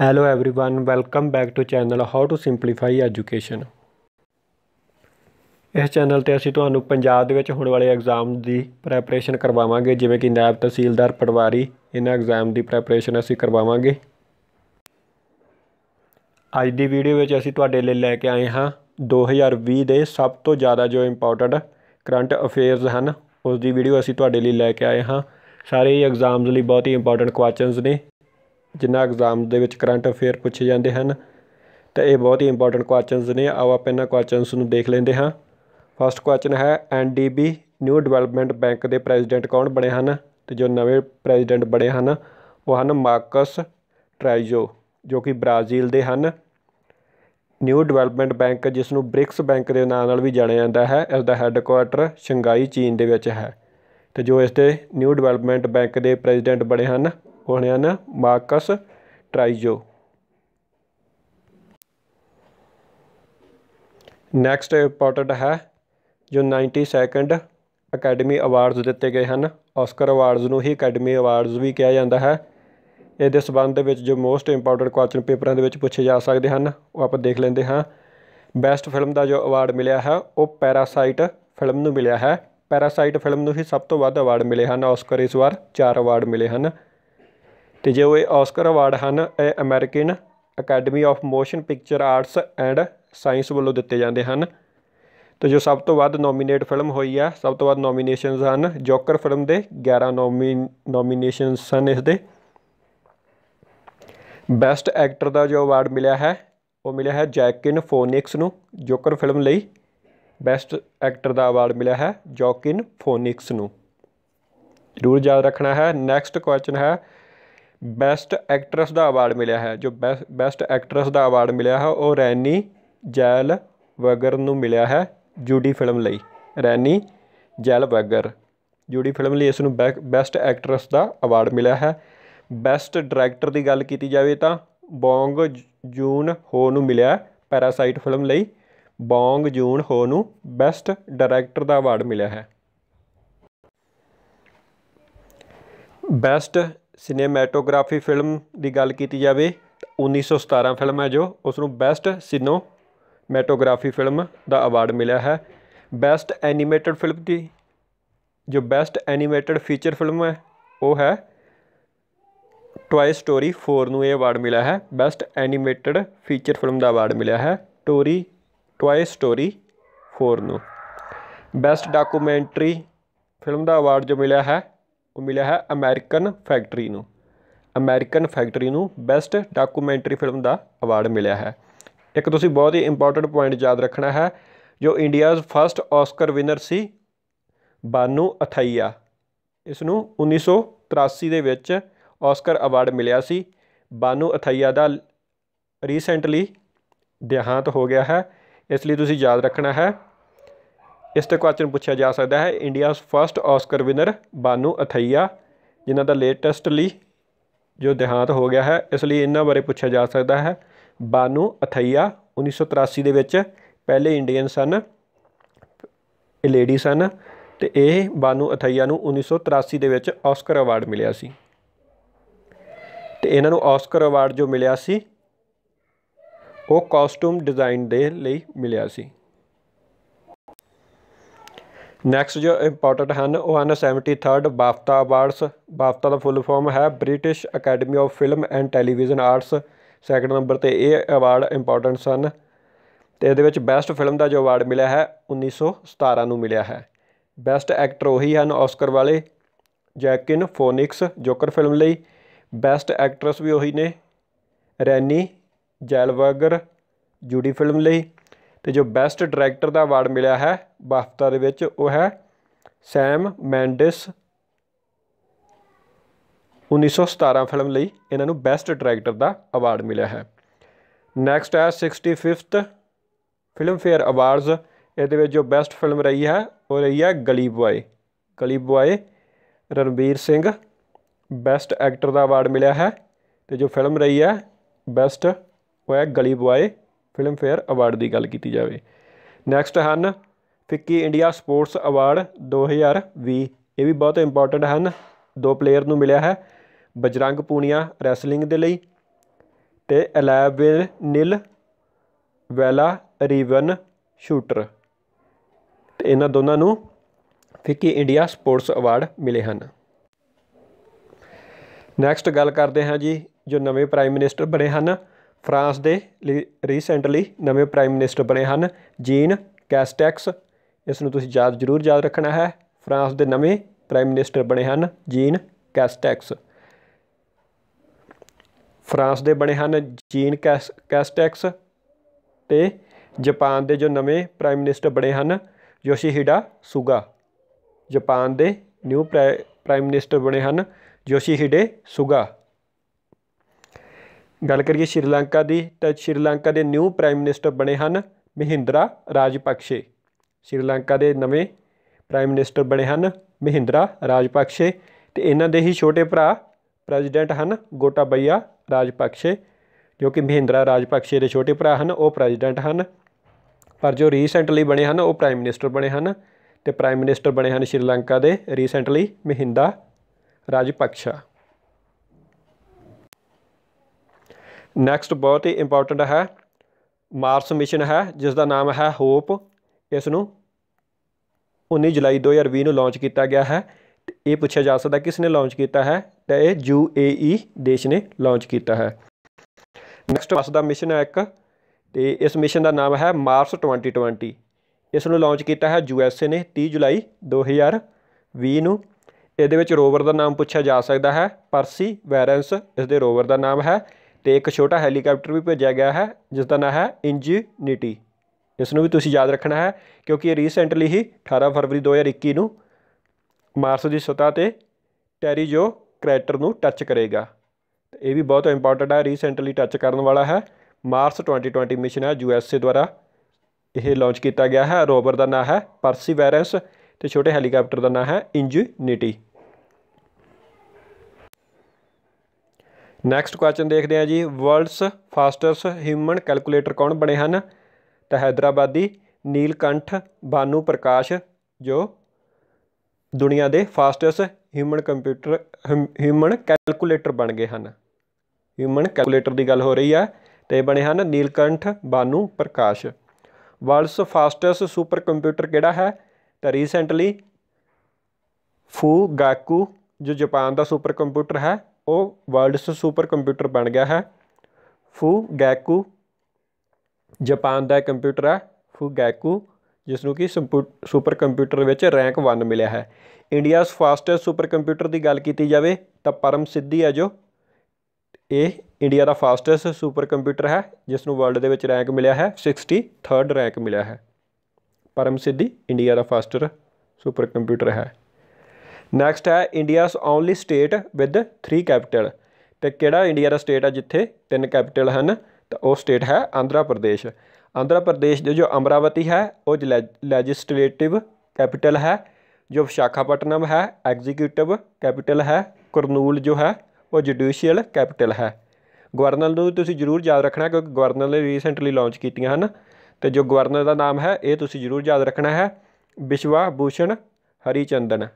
hello everyone welcome back to channel how to simplify education ਇਸ channel ਤੇ ਅਸੀਂ ਤੁਹਾਨੂੰ ਪੰਜਾਬ ਦੇ ਵਿੱਚ ਹੋਣ ਵਾਲੇ ਐਗਜ਼ਾਮ ਦੀ ਪ੍ਰੈਪਰੇਸ਼ਨ ਕਰਵਾਵਾਂਗੇ ਜਿਵੇਂ ਕਿ ਨਾਇਬ ਤਹਿਸੀਲਦਾਰ ਪਟਵਾਰੀ ਇਹਨਾਂ ਐਗਜ਼ਾਮ ਦੀ ਪ੍ਰੈਪਰੇਸ਼ਨ ਅਸੀਂ ਕਰਵਾਵਾਂਗੇ ਅੱਜ ਦੀ ਵੀਡੀਓ ਵਿੱਚ ਅਸੀਂ ਤੁਹਾਡੇ ਲਈ ਲੈ ਕੇ ਆਏ ਹਾਂ 2020 ਦੇ ਸਭ ਤੋਂ ਜ਼ਿਆਦਾ ਜੋ ਇੰਪੋਰਟੈਂਟ ਕਰੰਟ ਅਫੇਅਰਸ ਹਨ ਉਸ ਦੀ ਵੀਡੀਓ ਅਸੀਂ ਤੁਹਾਡੇ ਲਈ ਲੈ ਕੇ ਆਏ ਹਾਂ ਸਾਰੇ ਹੀ ਐਗਜ਼ਾਮਸ ਲਈ ਬਹੁਤ ਹੀ ਇੰਪੋਰਟੈਂਟ ਕੁਐਸਚਨਸ ਨੇ ਜਿੰਨਾ ਐਗਜ਼ਾਮ ਦੇ ਵਿੱਚ ਕਰੰਟ ਅਫੇਅਰ ਪੁੱਛੇ ਜਾਂਦੇ ਹਨ ਤਾਂ ਇਹ ਬਹੁਤ ਹੀ ਇੰਪੋਰਟੈਂਟ ਕੁਐਸਚਨਸ ਨੇ ਆਓ ਆਪਾਂ ਇਹਨਾਂ ਕੁਐਸਚਨਸ ਨੂੰ ਦੇਖ ਲੈਂਦੇ ਹਾਂ ਫਸਟ ਕੁਐਸਚਨ ਹੈ ਐਨਡੀਬੀ ਨਿਊ ਡਿਵੈਲਪਮੈਂਟ ਬੈਂਕ ਦੇ ਪ੍ਰੈਜ਼ੀਡੈਂਟ ਕੌਣ ਬਣੇ ਹਨ ਤੇ ਜੋ ਨਵੇਂ ਪ੍ਰੈਜ਼ੀਡੈਂਟ ਬਣੇ ਹਨ ਉਹ ਹਨ ਮਾਰਕਸ ਟ੍ਰਾਈਜੋ ਜੋ ਕਿ ਬ੍ਰਾਜ਼ੀਲ ਦੇ ਹਨ ਨਿਊ ਡਿਵੈਲਪਮੈਂਟ ਬੈਂਕ ਜਿਸ ਨੂੰ ਬ੍ਰਿਕਸ ਬੈਂਕ ਦੇ ਨਾਮ ਨਾਲ ਵੀ ਜਾਣਿਆ ਜਾਂਦਾ ਹੈ ਇਸ ਦਾ ਹੈੱਡਕੁਆਰਟਰ ਸ਼ੰਘਾਈ ਚੀਨ ਦੇ ਵਿੱਚ ਹੈ ਤੇ ਜੋ ਇਸ ਦੇ ਨਿਊ ਡਿਵੈਲਪਮੈਂਟ ਬੈਂਕ ਦੇ ਪ੍ਰੈਜ਼ੀਡੈਂਟ ਬਣੇ ਹਨ ਨਾ මාකස ਟ੍ਰਾਈਜੋ ਨੈਕਸਟ ਇੰਪੋਰਟੈਂਟ ਹੈ ਜੋ 92nd ਅਕੈਡਮੀ ਅਵਾਰਡਸ ਦਿੱਤੇ ਗਏ ਹਨ ਆਸਕਰ ਅਵਾਰਡਸ ਨੂੰ ਹੀ ਅਕੈਡਮੀ ਅਵਾਰਡਸ ਵੀ ਕਿਹਾ ਜਾਂਦਾ ਹੈ ਇਹਦੇ ਸਬੰਧ ਦੇ ਵਿੱਚ ਜੋ ਮੋਸਟ ਇੰਪੋਰਟੈਂਟ ਕੁਐਸਚਨ ਪੇਪਰਾਂ ਦੇ ਵਿੱਚ ਪੁੱਛੇ ਜਾ ਸਕਦੇ ਹਨ ਉਹ ਆਪਾਂ ਦੇਖ ਲੈਂਦੇ ਹਾਂ ਬੈਸਟ ਫਿਲਮ ਦਾ ਜੋ ਅਵਾਰਡ ਮਿਲਿਆ ਹੈ ਉਹ ਪੈਰਾਸਾਈਟ ਫਿਲਮ ਨੂੰ ਮਿਲਿਆ ਹੈ ਪੈਰਾਸਾਈਟ ਫਿਲਮ ਨੂੰ ਹੀ ਸਭ ਤੋਂ ਵੱਧ ਅਵਾਰਡ ਮਿਲੇ ਹਨ ਆਸਕਰ ਇਸ ਵਾਰ 4 ਅਵਾਰਡ ਮਿਲੇ ਹਨ ਤੇ ਜੋ ਇਹ ਆਸਕਰ ਅਵਾਰਡ ਹਨ ਇਹ American academy of motion picture arts and science ਵੱਲੋਂ ਦਿੱਤੇ ਜਾਂਦੇ ਹਨ ਤੇ ਜੋ ਸਭ ਤੋਂ ਵੱਧ ਨੋਮੀਨੇਟ ਫਿਲਮ ਹੋਈ ਆ ਸਭ ਤੋਂ ਵੱਧ ਨੋਮੀਨੇਸ਼ਨਸ ਹਨ ਜੋਕਰ ਫਿਲਮ ਦੇ 11 ਨੋਮੀ ਨੋਮੀਨੇਸ਼ਨਸ ਹਨ ਇਸ ਦੇ ਬੈਸਟ ਐਕਟਰ ਦਾ ਜੋ ਅਵਾਰਡ ਮਿਲਿਆ ਹੈ ਉਹ ਮਿਲਿਆ ਹੈ ਜੈਕਿਨ ਫੋਨਿਕਸ ਨੂੰ ਜੋਕਰ ਫਿਲਮ ਲਈ ਬੈਸਟ ਐਕਟਰ ਦਾ ਅਵਾਰਡ ਮਿਲਿਆ ਹੈ ਜੋਕਿਨ ਫੋਨਿਕਸ ਨੂੰ ਜ਼ਰੂਰ ਯਾਦ ਰੱਖਣਾ ਹੈ ਨੈਕਸਟ ਕੁਐਸਚਨ ਹੈ ਬੈਸਟ ਐਕਟਰੈਸ ਦਾ ਅਵਾਰਡ ਮਿਲਿਆ ਹੈ ਜੋ ਬੈਸਟ ਐਕਟਰੈਸ ਦਾ ਅਵਾਰਡ ਮਿਲਿਆ ਹੈ ਉਹ ਰੈਨੀ ਜੈਲ ਵਗਰ ਨੂੰ ਮਿਲਿਆ ਹੈ ਜੂਡੀ ਫਿਲਮ ਲਈ Renee Zellweger Judy film ਲਈ ਇਸ ਨੂੰ ਬੈਸਟ ਐਕਟਰੈਸ ਦਾ ਅਵਾਰਡ ਮਿਲਿਆ ਹੈ ਬੈਸਟ ਡਾਇਰੈਕਟਰ ਦੀ ਗੱਲ ਕੀਤੀ ਜਾਵੇ ਤਾਂ ਬੋਂਗ ਜੂਨ ਹੋ ਨੂੰ ਮਿਲਿਆ ਪੈਰਾਸਾਈਟ ਫਿਲਮ ਲਈ ਬੋਂਗ ਜੂਨ ਹੋ ਨੂੰ ਬੈਸਟ ਡਾਇਰੈਕਟਰ ਦਾ ਅਵਾਰਡ ਮਿਲਿਆ ਹੈ ਬੈਸਟ ਸਿਨੇਮੈਟੋਗ੍ਰਾਫੀ ਫਿਲਮ ਦੀ ਗੱਲ ਕੀਤੀ ਜਾਵੇ 1917 ਫਿਲਮ ਹੈ ਜੋ ਉਸ ਨੂੰ ਬੈਸਟ ਸਿਨੋਮੈਟੋਗ੍ਰਾਫੀ ਫਿਲਮ ਦਾ ਅਵਾਰਡ ਮਿਲਿਆ ਹੈ ਬੈਸਟ ਐਨੀਮੇਟਡ ਫਿਲਮ ਦੀ ਜੋ ਬੈਸਟ ਐਨੀਮੇਟਡ ਫੀਚਰ ਫਿਲਮ ਹੈ ਉਹ ਹੈ ਟੋਏ ਸਟੋਰੀ 4 ਨੂੰ ਇਹ ਅਵਾਰਡ ਮਿਲਿਆ ਹੈ ਬੈਸਟ ਐਨੀਮੇਟਡ ਫੀਚਰ ਫਿਲਮ ਦਾ ਅਵਾਰਡ ਮਿਲਿਆ ਹੈ ਟੋਰੀ ਟੋਏ ਸਟੋਰੀ 4 ਨੂੰ ਬੈਸਟ ਡਾਕੂਮੈਂਟਰੀ ਫਿਲਮ ਦਾ ਅਵਾਰਡ ਜੋ ਮਿਲਿਆ ਹੈ ਉਹ ਮਿਲਿਆ ਹੈ ਅਮਰੀਕਨ ਫੈਕਟਰੀ ਨੂੰ ਅਮਰੀਕਨ ਫੈਕਟਰੀ ਨੂੰ ਬੈਸਟ ਡਾਕੂਮੈਂਟਰੀ ਫਿਲਮ ਦਾ ਅਵਾਰਡ ਮਿਲਿਆ ਹੈ ਇੱਕ ਤੁਸੀਂ ਬਹੁਤ ਹੀ ਇੰਪੋਰਟੈਂਟ ਪੁਆਇੰਟ ਯਾਦ ਰੱਖਣਾ ਹੈ ਜੋ ਇੰਡੀਆਜ਼ ਫਰਸਟ ਆਸਕਰ ਵਿਨਰ ਸੀ ਬਾਨੂ ਅਥਈਆ ਇਸ ਨੂੰ 1983 ਦੇ ਵਿੱਚ ਆਸਕਰ ਅਵਾਰਡ ਮਿਲਿਆ ਸੀ ਬਾਨੂ ਅਥਈਆ ਦਾ ਰੀਸੈਂਟਲੀ ਦੇਹਾਂਤ ਹੋ ਗਿਆ ਹੈ ਇਸ ਲਈ ਤੁਸੀਂ ਯਾਦ ਰੱਖਣਾ ਹੈ ਇਸ ਤੇ ਕੁਐਸਚਨ ਪੁੱਛਿਆ ਜਾ ਸਕਦਾ ਹੈ India's first Oscar winner Bhanu Athaiya ਜਿਨ੍ਹਾਂ ਦਾ ਲੇਟੈਸਟਲੀ ਜੋ ਦਿਹਾਂਤ ਹੋ ਗਿਆ ਹੈ ਇਸ ਲਈ ਇਹਨਾਂ ਬਾਰੇ ਪੁੱਛਿਆ ਜਾ ਸਕਦਾ ਹੈ ਬਾਨੂ ਅਥਈਆ 1983 ਦੇ ਵਿੱਚ ਪਹਿਲੇ ਇੰਡੀਅਨ ਸਨ ਇਹ ਲੇਡੀ ਸਨ ਤੇ ਇਹ ਬਾਨੂ ਅਥਈਆ ਨੂੰ 1983 ਦੇ ਵਿੱਚ ਆਸਕਰ ਅਵਾਰਡ ਮਿਲਿਆ ਸੀ ਤੇ ਇਹਨਾਂ ਨੂੰ ਆਸਕਰ ਅਵਾਰਡ ਜੋ ਮਿਲਿਆ ਸੀ ਉਹ ਕਾਸਟਿਊਮ ਡਿਜ਼ਾਈਨ ਦੇ ਲਈ ਮਿਲਿਆ ਸੀ ਨੈਕਸਟ ਜੋ ਇੰਪੋਰਟੈਂਟ ਹਨ ਉਹ ਹਨ 73rd ਬਾਫਤਾ ਅਵਾਰਡਸ ਬਾਫਤਾ ਦਾ ਫੁੱਲ ਫਾਰਮ ਹੈ British academy of film and television arts second number ਤੇ ਇਹ ਅਵਾਰਡ ਇੰਪੋਰਟੈਂਟ ਸਨ ਤੇ ਇਹਦੇ ਵਿੱਚ ਬੈਸਟ ਫਿਲਮ ਦਾ ਜੋ ਅਵਾਰਡ ਮਿਲਿਆ ਹੈ 1917 ਨੂੰ ਮਿਲਿਆ ਹੈ ਬੈਸਟ ਐਕਟਰ ਉਹੀ ਹਨ ਆਸਕਰ ਵਾਲੇ ਜੈਕਿਨ ਫੋਨਿਕਸ ਜੋਕਰ ਫਿਲਮ ਲਈ ਬੈਸਟ ਐਕਟ੍ਰੈਸ ਵੀ ਉਹੀ ਨੇ ਰੈਨੀ ਜੈਲਵਰਗਰ ਜੂਡੀ ਫਿਲਮ ਲਈ ਤੇ ਜੋ ਬੈਸਟ ਡਾਇਰੈਕਟਰ ਦਾ ਅਵਾਰਡ ਮਿਲਿਆ ਹੈ ਬਾਫਤਾ ਦੇ ਵਿੱਚ ਉਹ ਹੈ ਸੈਮ ਮੈਂਡਿਸ 1917 ਫਿਲਮ ਲਈ ਇਹਨਾਂ ਨੂੰ ਬੈਸਟ ਡਾਇਰੈਕਟਰ ਦਾ ਅਵਾਰਡ ਮਿਲਿਆ ਹੈ ਨੈਕਸਟ ਹੈ 65th ਫਿਲਮ ਫੇਅਰ ਅਵਾਰਡਸ ਇਹਦੇ ਵਿੱਚ ਜੋ ਬੈਸਟ ਫਿਲਮ ਰਹੀ ਹੈ ਉਹ ਰਹੀ ਹੈ Gully boy Gully boy Ranveer Singh best actor ਦਾ ਅਵਾਰਡ ਮਿਲਿਆ ਹੈ ਤੇ ਜੋ ਫਿਲਮ ਰਹੀ ਹੈ ਬੈਸਟ ਉਹ ਹੈ Gully boy Filmfare award ਦੀ ਗੱਲ ਕੀਤੀ ਜਾਵੇ ਨੈਕਸਟ ਹਨ ਫਿੱਕੀ ਇੰਡੀਆ ਸਪੋਰਟਸ ਅਵਾਰਡ 2020 ਇਹ ਵੀ ਬਹੁਤ ਇੰਪੋਰਟੈਂਟ ਹਨ ਦੋ ਪਲੇਅਰ ਨੂੰ ਮਿਲਿਆ ਹੈ ਬਜਰੰਗ ਪੂਨੀਆ ਰੈਸਲਿੰਗ ਦੇ ਲਈ ਤੇ Elavenil Valarivan shooter ਤੇ ਇਹਨਾਂ ਦੋਨਾਂ ਨੂੰ ਫਿੱਕੀ ਇੰਡੀਆ ਸਪੋਰਟਸ ਅਵਾਰਡ ਮਿਲੇ ਹਨ ਨੈਕਸਟ ਗੱਲ ਕਰਦੇ ਹਾਂ ਜੀ ਜੋ ਨਵੇਂ ਪ੍ਰਾਈਮ ਮਿਨਿਸਟਰ ਬਣੇ ਹਨ ਫਰਾਂਸ ਦੇ ਰੀਸੈਂਟਲੀ ਨਵੇਂ ਪ੍ਰਾਈਮ ਮਿਨਿਸਟਰ ਬਣੇ ਹਨ ਜੀਨ ਕੈਸਟੈਕਸ ਇਸ ਨੂੰ ਤੁਸੀਂ ਯਾਦ ਜ਼ਰੂਰ ਯਾਦ ਰੱਖਣਾ ਹੈ ਫਰਾਂਸ ਦੇ ਨਵੇਂ ਪ੍ਰਾਈਮ ਮਿਨਿਸਟਰ ਬਣੇ ਹਨ ਜੀਨ ਕੈਸਟੈਕਸ ਫਰਾਂਸ ਦੇ ਬਣੇ ਹਨ ਜੀਨ ਕੈਸਟੈਕਸ ਤੇ ਜਾਪਾਨ ਦੇ ਜੋ ਨਵੇਂ ਪ੍ਰਾਈਮ ਮਿਨਿਸਟਰ ਬਣੇ ਹਨ ਯੋਸ਼ੀਹਿਡਾ ਸੁਗਾ ਜਾਪਾਨ ਦੇ ਨਿਊ ਪ੍ਰਾਈਮ ਮਿਨਿਸਟਰ ਬਣੇ ਹਨ ਯੋਸ਼ੀਹਿਡੇ ਸੁਗਾ ਗੱਲ ਕਰੀਏ ਸ਼੍ਰੀਲੰਕਾ ਦੀ ਤਾਂ ਸ਼੍ਰੀਲੰਕਾ ਦੇ ਨਿਊ ਪ੍ਰਾਈਮ ਮਿਨਿਸਟਰ ਬਣੇ ਹਨ ਮਹਿੰਦਰਾ ਰਾਜਪਕਸ਼ੇ ਸ਼੍ਰੀਲੰਕਾ ਦੇ ਨਵੇਂ ਪ੍ਰਾਈਮ ਮਿਨਿਸਟਰ ਬਣੇ ਹਨ ਮਹਿੰਦਰਾ ਰਾਜਪਕਸ਼ੇ ਤੇ ਇਹਨਾਂ ਦੇ ਹੀ ਛੋਟੇ ਭਰਾ ਪ੍ਰੈਜ਼ੀਡੈਂਟ ਹਨ ਗੋਟਾਬਈਆ ਰਾਜਪਕਸ਼ੇ ਜੋ ਕਿ ਮਹਿੰਦਰਾ ਰਾਜਪਕਸ਼ੇ ਦੇ ਛੋਟੇ ਭਰਾ ਹਨ ਉਹ ਪ੍ਰੈਜ਼ੀਡੈਂਟ ਹਨ ਪਰ ਜੋ ਰੀਸੈਂਟਲੀ ਬਣੇ ਹਨ ਉਹ ਪ੍ਰਾਈਮ ਮਿਨਿਸਟਰ ਬਣੇ ਹਨ ਤੇ ਪ੍ਰਾਈਮ ਮਿਨਿਸਟਰ ਬਣੇ ਹਨ ਸ਼੍ਰੀਲੰਕਾ ਦੇ ਰੀਸੈਂਟਲੀ ਮਹਿੰਦਾ ਰਾਜਪਕਸ਼ਾ ਨੈਕਸਟ ਬਹੁਤ ਹੀ ਇੰਪੋਰਟੈਂਟ ਹੈ ਮਾਰਸ ਮਿਸ਼ਨ ਹੈ ਜਿਸ ਦਾ ਨਾਮ ਹੈ ਹੋਪ ਇਸ ਨੂੰ 19 ਜੁਲਾਈ 2020 ਨੂੰ ਲਾਂਚ ਕੀਤਾ ਗਿਆ ਹੈ ਇਹ ਪੁੱਛਿਆ ਜਾ ਸਕਦਾ ਕਿਸ ਨੇ ਲਾਂਚ ਕੀਤਾ ਹੈ ਤਾਂ ਇਹ UAE ਦੇਸ਼ ਨੇ ਲਾਂਚ ਕੀਤਾ ਹੈ ਨੈਕਸਟ ਮਾਰਸ ਦਾ ਮਿਸ਼ਨ ਹੈ ਇੱਕ ਤੇ ਇਸ ਮਿਸ਼ਨ ਦਾ ਨਾਮ ਹੈ ਮਾਰਸ 2020 ਇਸ ਨੂੰ ਲਾਂਚ ਕੀਤਾ ਹੈ USA ਨੇ 30 ਜੁਲਾਈ 2020 ਨੂੰ ਇਹਦੇ ਵਿੱਚ ਰੋਵਰ ਦਾ ਨਾਮ ਪੁੱਛਿਆ ਜਾ ਸਕਦਾ ਹੈ ਪਰਸੀ ਵੈਰੈਂਸ ਇਸ ਦੇ ਰੋਵਰ ਦਾ ਨਾਮ ਹੈ ਤੇ ਇੱਕ ਛੋਟਾ ਹੈਲੀਕਾਪਟਰ ਵੀ ਭੇਜਿਆ ਗਿਆ ਹੈ ਜਿਸ ਦਾ ਨਾਂ ਹੈ ਇੰਜੀਨਿਟੀ ਇਸ ਨੂੰ ਵੀ ਤੁਸੀਂ ਯਾਦ ਰੱਖਣਾ ਹੈ ਕਿਉਂਕਿ ਇਹ ਰੀਸੈਂਟਲੀ ਹੀ 18 ਫਰਵਰੀ 2021 ਨੂੰ ਮਾਰਸ ਦੀ ਸਤਾ ਤੇ ਟੈਰੀਜੋ ਕ੍ਰੈਟਰ ਨੂੰ ਟੱਚ ਕਰੇਗਾ ਇਹ ਵੀ ਬਹੁਤ ਇੰਪੋਰਟੈਂਟ ਹੈ ਰੀਸੈਂਟਲੀ ਟੱਚ ਕਰਨ ਵਾਲਾ ਹੈ ਮਾਰਸ 2020 ਮਿਸ਼ਨ ਹੈ ਯੂਐਸਏ ਦੁਆਰਾ ਇਹ ਲਾਂਚ ਕੀਤਾ ਗਿਆ ਹੈ ਰੋਵਰ ਦਾ ਨਾਮ ਹੈ ਪਰਸੀਵੈਰੈਂਸ ਤੇ ਛੋਟੇ ਹੈਲੀਕਾਪਟਰ ਦਾ ਨਾਮ ਹੈ ਇੰਜੀਨਿਟੀ ਨੈਕਸਟ ਕੁਐਸਚਨ ਦੇਖਦੇ ਹਾਂ ਜੀ ਵਰਲਡਸ ਫਾਸਟੈਸਟ ਹਿਊਮਨ ਕੈਲਕੂਲੇਟਰ ਕੌਣ ਬਣੇ ਹਨ ਤਾਂ ਹੈਦਰਾਬਾਦੀ ਨੀਲਕੰਠ ਬਾਨੂ ਪ੍ਰਕਾਸ਼ ਜੋ ਦੁਨੀਆ ਦੇ fastest human computer human calculator ਬਣ ਗਏ ਹਨ ਹਿਊਮਨ ਕੈਲਕੂਲੇਟਰ ਦੀ ਗੱਲ ਹੋ ਰਹੀ ਹੈ ਤੇ ਬਣੇ ਹਨ Neelakantha Bhanu Prakash world's fastest super computer ਕਿਹੜਾ ਹੈ ਤਾਂ ਰੀਸੈਂਟਲੀ ਫੂ ਗਾਕੂ ਜੋ ਜਾਪਾਨ ਦਾ ਸੁਪਰ ਕੰਪਿਊਟਰ ਹੈ ਉਹ ਵਰਲਡਸ ਸੁਪਰ ਕੰਪਿਊਟਰ ਬਣ ਗਿਆ ਹੈ ਗੈਕੂ ਜਾਪਾਨ ਦਾ ਕੰਪਿਊਟਰ ਹੈ ਗੈਕੂ ਜਿਸ ਨੂੰ ਕਿ ਸੁਪਰ ਕੰਪਿਊਟਰ ਵਿੱਚ ਰੈਂਕ 1 ਮਿਲਿਆ ਹੈ ਇੰਡੀਆਸ ਫਾਸਟੈਸਟ ਸੁਪਰ ਕੰਪਿਊਟਰ ਦੀ ਗੱਲ ਕੀਤੀ ਜਾਵੇ ਤਾਂ ਪਰਮ ਸਿੱਧੀ ਹੈ ਜੋ ਇਹ ਇੰਡੀਆ ਦਾ ਫਾਸਟੈਸਟ ਸੁਪਰ ਕੰਪਿਊਟਰ ਹੈ ਜਿਸ ਨੂੰ ਵਰਲਡ ਦੇ ਵਿੱਚ ਰੈਂਕ ਮਿਲਿਆ ਹੈ 63rd ਰੈਂਕ ਮਿਲਿਆ ਹੈ ਪਰਮ ਸਿੱਧੀ ਇੰਡੀਆ ਦਾ ਫਾਸਟਰ ਸੁਪਰ ਕੰਪਿਊਟਰ ਹੈ ਨੈਕਸਟ ਹੈ India's only state with 3 capital ਤੇ ਕਿਹੜਾ ਇੰਡੀਆ ਦਾ ਸਟੇਟ ਹੈ ਜਿੱਥੇ ਤਿੰਨ ਕੈਪੀਟਲ ਹਨ ਤਾਂ ਉਹ ਸਟੇਟ ਹੈ ਆਂਧਰਾ ਪ੍ਰਦੇਸ਼ ਆਂਧਰਾ ਪ੍ਰਦੇਸ਼ ਦੇ ਜੋ ਅਮਰਾਵਤੀ ਹੈ ਉਹ ਲੈਜਿਸਲੇਟਿਵ ਕੈਪੀਟਲ ਹੈ ਜੋ ਵਿਸ਼ਾਖਾਪਟਨਮ ਹੈ ਐਗਜ਼ੀਕਿਊਟਿਵ ਕੈਪੀਟਲ ਹੈ ਕਰਨੂਲ ਜੋ ਹੈ ਉਹ ਜੁਡੀਸ਼ੀਅਲ ਕੈਪੀਟਲ ਹੈ ਗਵਰਨਰ ਨੂੰ ਤੁਸੀਂ ਜ਼ਰੂਰ ਯਾਦ ਰੱਖਣਾ ਕਿਉਂਕਿ ਗਵਰਨਰ ਨੇ ਰੀਸੈਂਟਲੀ ਲਾਂਚ ਕੀਤੀਆਂ ਹਨ ਤੇ ਜੋ ਗਵਰਨਰ ਦਾ ਨਾਮ ਹੈ ਇਹ ਤੁਸੀਂ ਜ਼ਰੂਰ ਯਾਦ ਰੱਖਣਾ ਹੈ ਵਿਸ਼ਵਾ ਭੂਸ਼ਣ ਹਰੀਚੰਦਨ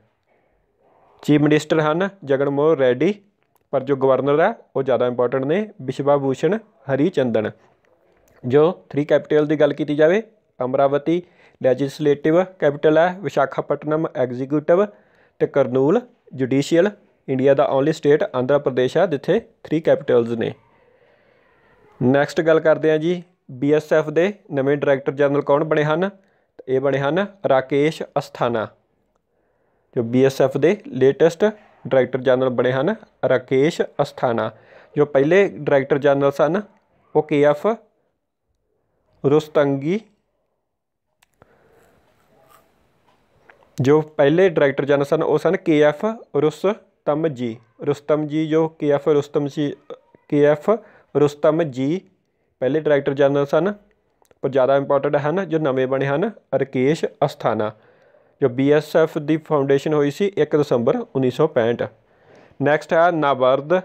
ਚੀਫ ਮਿਨਿਸਟਰ ਹਨ ਮੋਹਨ ਰੈਡੀ ਪਰ ਜੋ ਗਵਰਨਰ ਹੈ ਉਹ ਜ਼ਿਆਦਾ ਇੰਪੋਰਟੈਂਟ ਨੇ ਵਿਸ਼ਵਾ ਭੂਸ਼ਣ ਹਰੀ ਚੰਦਨ ਜੋ 3 ਕੈਪੀਟਲ ਦੀ ਗੱਲ ਕੀਤੀ ਜਾਵੇ ਅਮਰਾਵਤੀ ਲੈਜਿਸਲੇਟਿਵ ਕੈਪੀਟਲ ਹੈ ਵਿਸ਼ਾਖਾਪਟਨਮ ਐਗਜ਼ੀਕਿਊਟਿਵ ਤੇ ਕਰਨੂਲ ਜੁਡੀਸ਼ੀਅਲ ਇੰਡੀਆ ਦਾ ਓਨਲੀ ਸਟੇਟ ਆਂਧਰਾ ਪ੍ਰਦੇਸ਼ ਹੈ ਜਿੱਥੇ 3 ਕੈਪੀਟਲਸ ਨੇ ਨੈਕਸਟ ਗੱਲ ਕਰਦੇ ਹਾਂ ਜੀ ਬੀਐਸਐਫ ਦੇ ਨਵੇਂ ਡਾਇਰੈਕਟਰ ਜਨਰਲ ਕੌਣ ਬਣੇ ਹਨ ਇਹ ਬਣੇ ਹਨ ਰਾਕੇਸ਼ ਅਸਥਾਨਾ ਜੋ ਬੀਐਸਐਫ ਦੇ ਲੇਟੈਸਟ ਡਾਇਰੈਕਟਰ ਜਨਰਲ ਬਣੇ ਹਨ ਰਕੇਸ਼ ਅਸਥਾਨਾ ਜੋ ਪਹਿਲੇ ਡਾਇਰੈਕਟਰ ਜਨਰਲ ਸਨ ਉਹ ਕੇਐਫ ਰੁਸਤੰਗੀ ਜੋ ਪਹਿਲੇ ਡਾਇਰੈਕਟਰ ਜਨਰਲ ਸਨ ਉਹ ਸਨ ਕੇਐਫ ਰੁਸਤਮ ਜੀ ਰੁਸਤਮ ਜੀ ਜੋ ਕੇਐਫ ਰੁਸਤਮ ਜੀ ਕੇਐਫ ਰੁਸਤਮ ਜੀ ਪਹਿਲੇ ਡਾਇਰੈਕਟਰ ਜਨਰਲ ਸਨ ਪਰ ਜ਼ਿਆਦਾ ਇੰਪੋਰਟੈਂਟ ਹਨ ਜੋ ਨਵੇਂ ਬਣੇ ਹਨ ਰਕੇਸ਼ ਅਸਥਾਨਾ ਜੋ ਬੀਐਸਐਫ ਦੀ ਫਾਊਂਡੇਸ਼ਨ ਹੋਈ ਸੀ 1 ਦਸੰਬਰ 1965 ਨੈਕਸਟ ਹੈ NABARD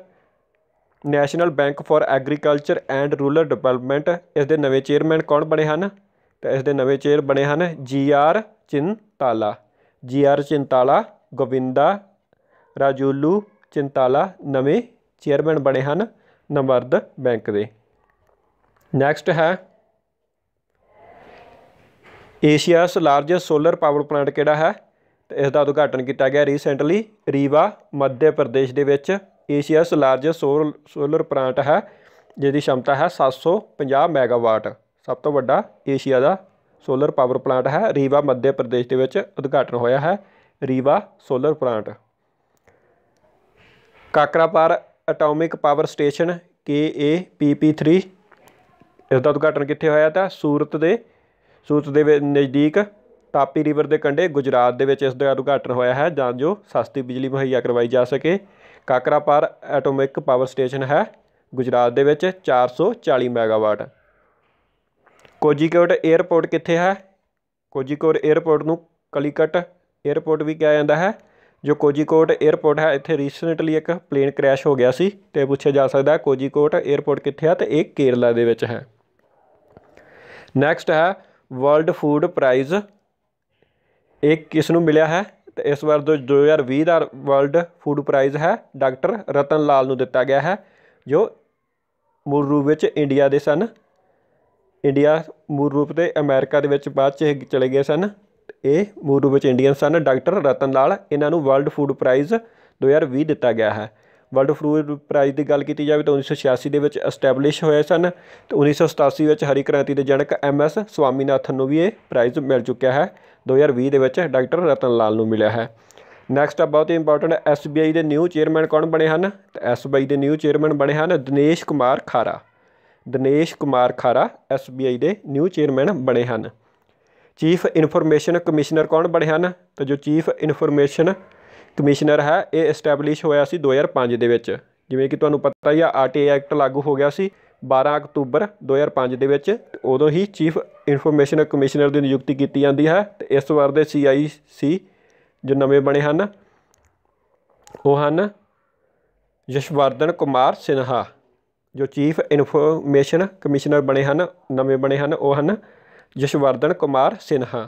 national bank for agriculture and rural development ਇਸ ਦੇ ਨਵੇਂ ਚੇਅਰਮੈਨ ਕੌਣ ਬਣੇ ਹਨ ਤਾਂ ਇਸ ਦੇ ਨਵੇਂ ਚੇਅਰ ਬਣੇ ਹਨ ਜੀ ਆਰ ਚਿੰਤਾਲਾ ਜੀ ਆਰ ਚਿੰਤਾਲਾ ਗੋਵਿੰਦਾ ਰਾਜੂਲੂ ਚਿੰਤਾਲਾ ਨਵੇਂ ਚੇਅਰਮੈਨ ਬਣੇ ਹਨ ਨਵਰਦ ਬੈਂਕ ਦੇ ਨੈਕਸਟ ਹੈ Asia's largest solar power plant ਕਿਹੜਾ ਹੈ ਤੇ ਇਸ ਦਾ ਉਦਘਾਟਨ ਕੀਤਾ ਗਿਆ ਰੀਸੈਂਟਲੀ ਰੀਵਾ ਮੱਧ ਪ੍ਰਦੇਸ਼ ਦੇ ਵਿੱਚ ਏਸ਼ੀਆਸ ਲਾਰਜੈਸਟ ਸੋਲਰ ਪਲਾਂਟ ਹੈ ਜਿਹਦੀ ਸ਼ਮਤਾ ਹੈ 750 ਮੈਗਾਵਾਟ ਸਭ ਤੋਂ ਵੱਡਾ ਏਸ਼ੀਆ ਦਾ ਸੋਲਰ ਪਾਵਰ ਪਲਾਂਟ ਹੈ ਰੀਵਾ ਮੱਧ ਪ੍ਰਦੇਸ਼ ਦੇ ਵਿੱਚ ਉਦਘਾਟਨ ਹੋਇਆ ਹੈ Rewa solar plant Kakrapar atomic power station KAPP3 ਇਸ ਦਾ ਉਦਘਾਟਨ ਕਿੱਥੇ ਹੋਇਆ ਤਾਂ ਸੂਰਤ ਦੇ ਸੂਤ ਦੇ ਨਜ਼ਦੀਕ ਤਾਪੀ ਰਿਵਰ ਦੇ ਕੰਢੇ ਗੁਜਰਾਤ ਦੇ ਵਿੱਚ ਇਸ ਦਾ ਉਦਘਾਟਨ ਹੋਇਆ ਹੈ ਜਾਂ ਜੋ ਸਸਤੀ ਬਿਜਲੀ ਮੁਹੱਈਆ ਕਰਵਾਈ ਜਾ ਸਕੇ ਕਾਕਰਾਪਾਰ ਐਟੋਮਿਕ ਪਾਵਰ ਸਟੇਸ਼ਨ ਹੈ ਗੁਜਰਾਤ ਦੇ ਵਿੱਚ 440 ਮੈਗਾਵਾਟ ਕੋਜੀਕੋਟ 에ਅਰਪੋਰਟ ਕਿੱਥੇ ਹੈ ਕੋਜੀਕੋਰ 에ਅਰਪੋਰਟ ਨੂੰ ਕਲਿਕਟ 에ਅਰਪੋਰਟ ਵੀ ਕਿਹਾ ਜਾਂਦਾ ਹੈ ਜੋ ਕੋਜੀਕੋਟ 에ਅਰਪੋਰਟ ਹੈ ਇੱਥੇ ਰੀਸੈਂਟਲੀ ਇੱਕ ਪਲੇਨ ਕ੍ਰੈਸ਼ ਹੋ ਗਿਆ ਸੀ ਤੇ ਪੁੱਛਿਆ ਜਾ ਸਕਦਾ ਹੈ ਕੋਜੀਕੋਟ 에ਅਰਪੋਰਟ ਕਿੱਥੇ ਹੈ ਤੇ ਇਹ ਕੇਰਲਾ ਦੇ ਵਿੱਚ ਹੈ ਨੈਕਸਟ ਹੈ ਵਰਲਡ ਫੂਡ ਪ੍ਰਾਈਜ਼ ਇਹ ਕਿਸ ਨੂੰ ਮਿਲਿਆ ਹੈ ਤੇ ਇਸ ਵਾਰ ਦੋ 2020 ਦਾ ਵਰਲਡ ਫੂਡ ਪ੍ਰਾਈਜ਼ ਹੈ ਡਾਕਟਰ ਰਤਨ ਲਾਲ ਨੂੰ ਦਿੱਤਾ ਗਿਆ ਹੈ ਜੋ ਮੂਲ ਰੂਪ ਵਿੱਚ ਇੰਡੀਆ ਦੇ ਸਨ ਇੰਡੀਆ ਮੂਲ ਰੂਪ ਤੇ ਅਮਰੀਕਾ ਦੇ ਵਿੱਚ ਬਾਅਦ ਚ ਚਲੇ ਗਏ ਸਨ ਇਹ ਮੂਲ ਰੂਪ ਵਿੱਚ ਇੰਡੀਅਨ ਸਨ ਡਾਕਟਰ ਰਤਨ ਲਾਲ ਇਹਨਾਂ ਨੂੰ ਵਰਲਡ ਫੂਡ ਪ੍ਰਾਈਜ਼ 2020 ਦਿੱਤਾ ਗਿਆ ਹੈ ਵਰਲਡ ਫੂਡ ਪ੍ਰਾਈਜ਼ ਦੀ ਗੱਲ ਕੀਤੀ ਜਾਵੇ ਤਾਂ 1986 ਦੇ ਵਿੱਚ ਐਸਟੈਬਲਿਸ਼ ਹੋਏ ਸਨ ਤੇ 1987 ਵਿੱਚ ਹਰੀ ਕ੍ਰਾਂਤੀ ਦੇ ਜਨਕ ਐਮ ਐਸ ਸਵਾਮੀਨਾਥਨ ਨੂੰ ਵੀ ਇਹ ਪ੍ਰਾਈਜ਼ ਮਿਲ ਚੁੱਕਿਆ ਹੈ 2020 ਦੇ ਵਿੱਚ ਡਾਕਟਰ ਰਤਨ ਲਾਲ ਨੂੰ ਮਿਲਿਆ ਹੈ ਨੈਕਸਟ ਆ ਬਹੁਤ ਹੀ ਇੰਪੋਰਟੈਂਟ ਐਸਬੀਆਈ ਦੇ ਨਿਊ ਚੇਅਰਮੈਨ ਕੌਣ ਬਣੇ ਹਨ ਬੀ ਐਸਬੀਆਈ ਦੇ ਨਿਊ ਚੇਅਰਮੈਨ ਬਣੇ ਹਨ ਦਿਨੇਸ਼ ਕੁਮਾਰ ਖਾਰਾ ਦਿਨੇਸ਼ ਕੁਮਾਰ ਖਾਰਾ ਐਸਬੀਆਈ ਦੇ ਨਿਊ ਚੇਅਰਮੈਨ ਬਣੇ ਹਨ ਚੀਫ ਇਨਫੋਰਮੇਸ਼ਨ ਕਮਿਸ਼ਨਰ ਕੌਣ ਬਣੇ ਹਨ ਤਾਂ ਜੋ ਚੀਫ ਇਨਫੋਰਮੇਸ਼ਨ ਕਮਿਸ਼ਨਰ ਹੈ ਇਹ ਐਸਟੈਬਲਿਸ਼ ਹੋਇਆ ਸੀ 2005 ਦੇ ਵਿੱਚ ਜਿਵੇਂ ਕਿ ਤੁਹਾਨੂੰ ਪਤਾ ਹੀ ਆ ਆਰਟੀਆਈ ਐਕਟ ਲਾਗੂ ਹੋ ਗਿਆ ਸੀ 12 ਅਕਤੂਬਰ 2005 ਦੇ ਵਿੱਚ ਉਦੋਂ ਹੀ ਚੀਫ ਇਨਫੋਰਮੇਸ਼ਨ ਕਮਿਸ਼ਨਰ ਦੀ ਨਿਯੁਕਤੀ ਕੀਤੀ ਜਾਂਦੀ ਹੈ ਤੇ ਇਸ ਵਾਰ ਦੇ ਸੀਆਈਸੀ ਜੋ ਨਵੇਂ ਬਣੇ ਹਨ ਉਹ ਹਨ ਯਸ਼ਵਰਧਨ ਕੁਮਾਰ ਸਿਨਹਾ ਜੋ ਚੀਫ ਇਨਫੋਰਮੇਸ਼ਨ ਕਮਿਸ਼ਨਰ ਬਣੇ ਹਨ ਨਵੇਂ ਬਣੇ ਹਨ ਉਹ ਹਨ ਯਸ਼ਵਰਧਨ ਕੁਮਾਰ ਸਿਨਹਾ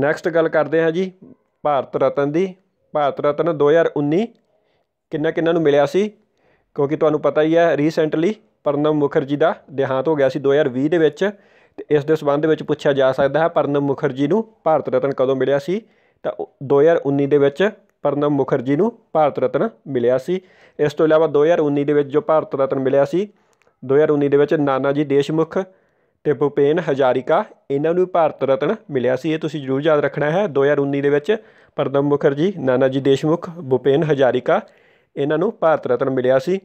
ਨੈਕਸਟ ਗੱਲ ਕਰਦੇ ਹਾਂ ਜੀ ਭਾਰਤ ਰਤਨ ਦੀ ਭਾਰਤ ਰਤਨ 2019 ਕਿੰਨਾ ਕਿੰਨਾ ਨੂੰ ਮਿਲਿਆ ਸੀ ਕਿਉਂਕਿ ਤੁਹਾਨੂੰ ਪਤਾ ਹੀ ਹੈ ਰੀਸੈਂਟਲੀ ਪਰਨਮ ਮੁਖਰਜੀ ਦਾ ਦੇਹਾਂਤ ਹੋ ਗਿਆ ਸੀ 2020 ਦੇ ਵਿੱਚ ਤੇ ਇਸ ਦੇ ਸਬੰਧ ਵਿੱਚ ਪੁੱਛਿਆ ਜਾ ਸਕਦਾ ਹੈ ਪਰਨਮ ਮੁਖਰਜੀ ਨੂੰ ਭਾਰਤ ਰਤਨ ਕਦੋਂ ਮਿਲਿਆ ਸੀ ਤਾਂ 2019 ਦੇ ਵਿੱਚ ਪਰਨਮ ਮੁਖਰਜੀ ਨੂੰ ਭਾਰਤ ਰਤਨ ਮਿਲਿਆ ਸੀ ਇਸ ਤੋਂ ਇਲਾਵਾ 2019 ਦੇ ਵਿੱਚ ਜੋ ਭਾਰਤ ਰਤਨ ਮਿਲਿਆ ਸੀ 2019 ਦੇ ਵਿੱਚ ਨਾਨਾ ਜੀ ਦੇਸ਼ਮੁਖ ਤੇ ਭੁਪੇਨ ਹਜ਼ਾਰਿਕਾ ਇਹਨਾਂ ਨੂੰ ਭਾਰਤ ਰਤਨ ਮਿਲਿਆ ਸੀ ਇਹ ਤੁਸੀਂ ਜ਼ਰੂਰ ਯਾਦ ਰੱਖਣਾ ਹੈ 2019 ਦੇ ਵਿੱਚ ਪ੍ਰਦਮ ਮੁਖਰਜੀ ਨਾਨਾਜੀ ਦੇਸ਼ਮੁਖ ਭੁਪੇਨ ਹਜ਼ਾਰਿਕਾ ਇਹਨਾਂ ਨੂੰ ਭਾਰਤ ਰਤਨ ਮਿਲਿਆ ਸੀ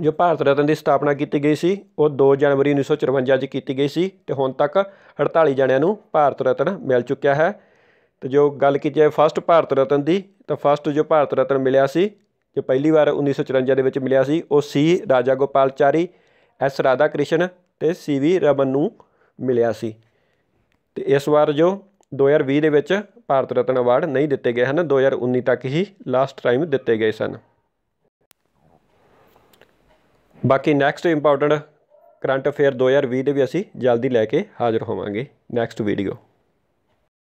ਜੋ ਭਾਰਤ ਰਤਨ ਦੀ ਸਥਾਪਨਾ ਕੀਤੀ ਗਈ ਸੀ ਉਹ 2 ਜਨਵਰੀ 1954 'ਚ ਕੀਤੀ ਗਈ ਸੀ ਤੇ ਹੁਣ ਤੱਕ 48 ਜਣਿਆਂ ਨੂੰ ਭਾਰਤ ਰਤਨ ਮਿਲ ਚੁੱਕਿਆ ਹੈ ਤੇ ਜੋ ਗੱਲ ਕੀਤੀ ਜਾਏ ਫਸਟ ਭਾਰਤ ਰਤਨ ਦੀ ਤਾਂ ਫਸਟ ਜੋ ਭਾਰਤ ਰਤਨ ਮਿਲਿਆ ਸੀ ਜੋ ਪਹਿਲੀ ਵਾਰ 1954 ਦੇ ਵਿੱਚ ਮਿਲਿਆ ਸੀ ਉਹ ਸੀ ਰਾਜਾ ਗੋਪਾਲਚਾਰੀ ਐਸ ਰਾਧਾ ਕ੍ਰਿਸ਼ਨ ਤੇ ਸੀਵੀ ਰਮਨ ਨੂੰ ਮਿਲਿਆ ਸੀ ਤੇ ਇਸ ਵਾਰ ਜੋ 2020 ਦੇ ਵਿੱਚ ਭਾਰਤ ਰਤਨ ਅਵਾਰਡ ਨਹੀਂ ਦਿੱਤੇ ਗਏ ਹਨ 2019 ਤੱਕ ਹੀ ਲਾਸਟ ਟਾਈਮ ਦਿੱਤੇ ਗਏ ਸਨ ਬਾਕੀ ਨੈਕਸਟ ਇੰਪੋਰਟੈਂਟ ਕਰੰਟ ਅਫੇਅਰ 2020 ਦੇ ਵੀ ਅਸੀਂ ਜਲਦੀ ਲੈ ਕੇ ਹਾਜ਼ਰ ਹੋਵਾਂਗੇ ਨੈਕਸਟ ਵੀਡੀਓ